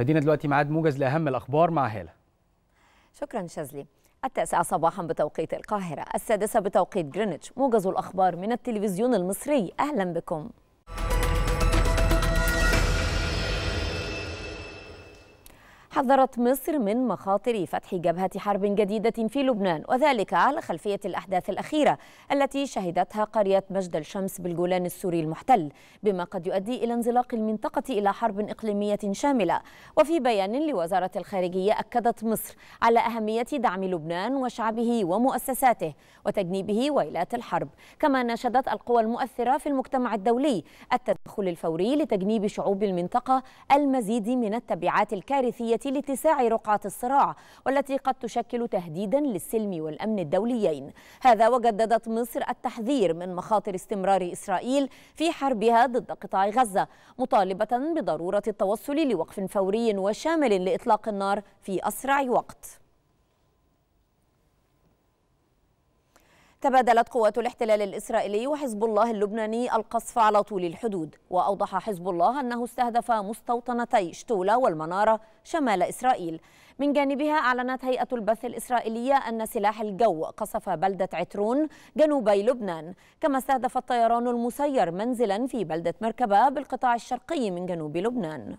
خلينا دلوقتي ميعاد موجز لاهم الاخبار مع هاله شكرا شاذلي التاسعة صباحا بتوقيت القاهرة السادسة بتوقيت جرينتش موجز الأخبار من التلفزيون المصري أهلا بكم حذرت مصر من مخاطر فتح جبهة حرب جديدة في لبنان وذلك على خلفية الأحداث الأخيرة التي شهدتها قرية مجد الشمس بالجولان السوري المحتل بما قد يؤدي إلى انزلاق المنطقة إلى حرب إقليمية شاملة وفي بيان لوزارة الخارجية أكدت مصر على أهمية دعم لبنان وشعبه ومؤسساته وتجنيبه ويلات الحرب كما ناشدت القوى المؤثرة في المجتمع الدولي التدخل الفوري لتجنيب شعوب المنطقة المزيد من التبعات الكارثية لاتساع اتساع رقعة الصراع والتي قد تشكل تهديدا للسلم والأمن الدوليين هذا وجددت مصر التحذير من مخاطر استمرار إسرائيل في حربها ضد قطاع غزة مطالبة بضرورة التوصل لوقف فوري وشامل لإطلاق النار في أسرع وقت تبادلت قوات الاحتلال الإسرائيلي وحزب الله اللبناني القصف على طول الحدود وأوضح حزب الله أنه استهدف مستوطنتي شتولة والمنارة شمال إسرائيل من جانبها أعلنت هيئة البث الإسرائيلية أن سلاح الجو قصف بلدة عترون جنوبي لبنان كما استهدف الطيران المسير منزلا في بلدة مركبة بالقطاع الشرقي من جنوب لبنان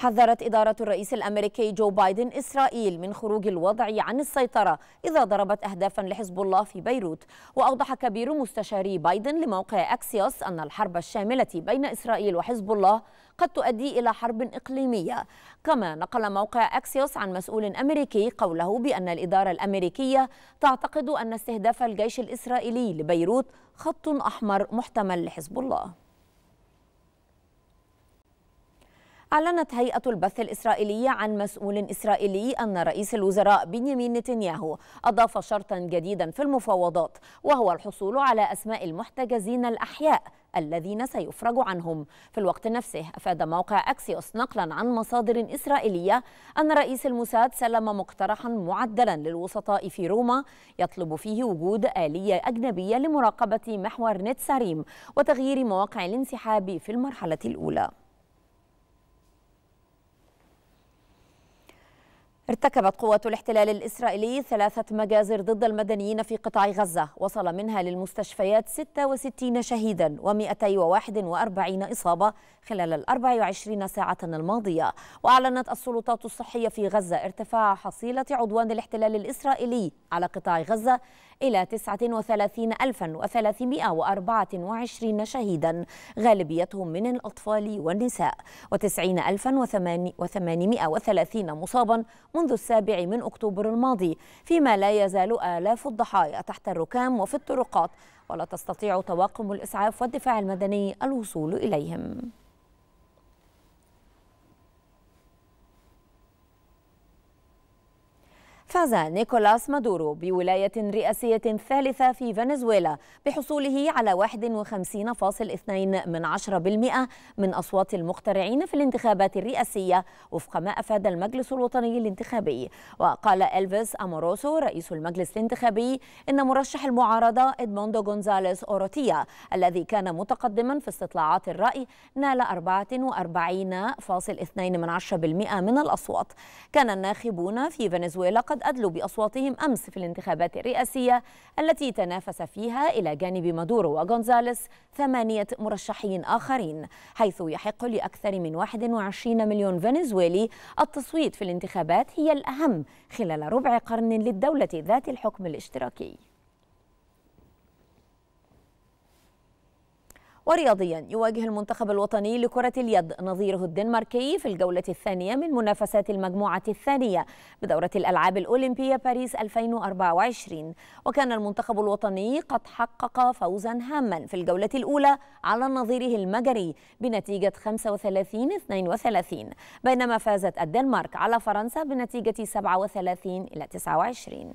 حذرت إدارة الرئيس الأمريكي جو بايدن إسرائيل من خروج الوضع عن السيطرة إذا ضربت أهدافا لحزب الله في بيروت وأوضح كبير مستشاري بايدن لموقع أكسيوس أن الحرب الشاملة بين إسرائيل وحزب الله قد تؤدي إلى حرب إقليمية كما نقل موقع أكسيوس عن مسؤول أمريكي قوله بأن الإدارة الأمريكية تعتقد أن استهداف الجيش الإسرائيلي لبيروت خط أحمر محتمل لحزب الله أعلنت هيئة البث الإسرائيلية عن مسؤول إسرائيلي أن رئيس الوزراء بنيامين نتنياهو أضاف شرطا جديدا في المفاوضات وهو الحصول على أسماء المحتجزين الأحياء الذين سيفرج عنهم في الوقت نفسه أفاد موقع أكسيوس نقلا عن مصادر إسرائيلية أن رئيس الموساد سلم مقترحا معدلا للوسطاء في روما يطلب فيه وجود آلية أجنبية لمراقبة محور نت وتغيير مواقع الانسحاب في المرحلة الأولى ارتكبت قوات الاحتلال الإسرائيلي ثلاثة مجازر ضد المدنيين في قطاع غزة وصل منها للمستشفيات 66 شهيدا و241 إصابة خلال ال 24 ساعة الماضية وأعلنت السلطات الصحية في غزة ارتفاع حصيلة عدوان الاحتلال الإسرائيلي على قطاع غزة إلى 39324 شهيدا غالبيتهم من الأطفال والنساء و90830 مصابا منذ السابع من أكتوبر الماضي فيما لا يزال آلاف الضحايا تحت الركام وفي الطرقات ولا تستطيع طواقم الإسعاف والدفاع المدني الوصول إليهم فاز نيكولاس مادورو بولاية رئاسية ثالثة في فنزويلا بحصوله على 51.2 من من أصوات المقترعين في الانتخابات الرئاسية وفق ما أفاد المجلس الوطني الانتخابي وقال إلفيس أموروسو رئيس المجلس الانتخابي إن مرشح المعارضة إدموندو غونزاليس أوروتيا الذي كان متقدما في استطلاعات الرأي نال 44.2 من من الأصوات كان الناخبون في فنزويلا قد أدلوا بأصواتهم أمس في الانتخابات الرئاسية التي تنافس فيها إلى جانب مادورو وغونزاليس ثمانية مرشحين آخرين حيث يحق لأكثر من 21 مليون فنزويلي التصويت في الانتخابات هي الأهم خلال ربع قرن للدولة ذات الحكم الاشتراكي ورياضيا يواجه المنتخب الوطني لكرة اليد نظيره الدنماركي في الجولة الثانية من منافسات المجموعة الثانية بدورة الألعاب الأولمبية باريس 2024 وكان المنتخب الوطني قد حقق فوزا هاما في الجولة الأولى على نظيره المجري بنتيجة 35-32 بينما فازت الدنمارك على فرنسا بنتيجة 37 29